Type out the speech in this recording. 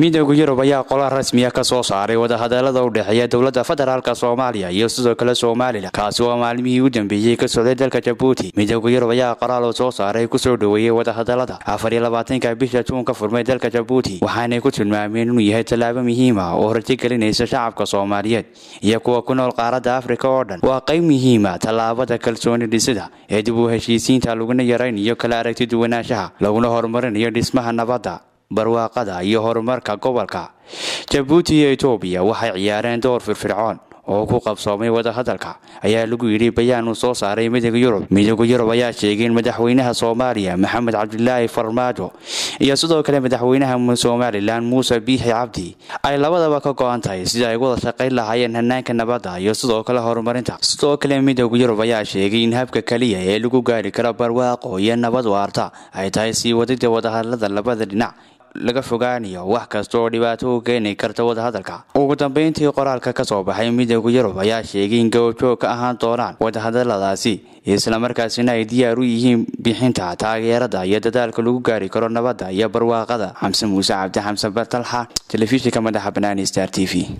midooda yurub ayaa qola rasmiya ah ka soo saaray wadahadalada u dhexeeya dowladda federaalk soomaaliya iyo sidoo kale somalilan kaasi oo maalmihii u dambeeyey ka socday dalka jabuuti midooda yurub ayaa qoraal soo saaray kusoo dhoweeyey wadahadalada labaatanka bisha juun ka furmay dalka jabuuti waxaanay ku tilmaameen inuu yahay tallaabo muhiim ah oo rajo gelinaysa shacabka soomaaliyeed iyo kuwa ku nool qaaradda afrika oo dhan waa qayb muhiima ah tallaabada kalsooni dhisida ee dib u heshiisiinta laguna yarayn iyo kala aragti duwanaanshaha laguna horumarinayo dhismaha nabadda barwaaqada iyo horumarka gobolka jabuuti iyo etoobiya waxay ciyaareen dowr firfircoon oo ku qabsoomay wadahadalka ayaa lagu yidhi bayaan uu soo saaray midooda yurub midooda yurub ayaa sheegay in madaxweynaha soomaaliya maxamed cabdulaahi farmaajo iyo sidoo kale madaxweynaha somalilan muuse biixi cabdi ay labadaba ka go antahay sida ay wada shaqayn lahaayeen hanaanka nabadda iyo sidoo kale horumarinta sidoo kale midooda yurub ayaa sheegay in habka keliya ee lagu gaari karo barwaaqo iyo nabad waarta ay tahay sii wadida wadahadlada labada dhinac laga fogaanayo wax kasta oo dhibaato u keeni karta wadahadalka ugu dambeyntii qoraalka ka soo baxay midooda yurub ayaa sheegay in gowjoog ka ahaan doonaan wadahadaladaasi islamarkaasina ay diyaar u yihiin bixinta taageerada iyo dadaalka lagu gaari karo nabadda iyo barwaaqada xamse muuse cabdi xamsan bartalxa telefishinka madaxa banaani star t v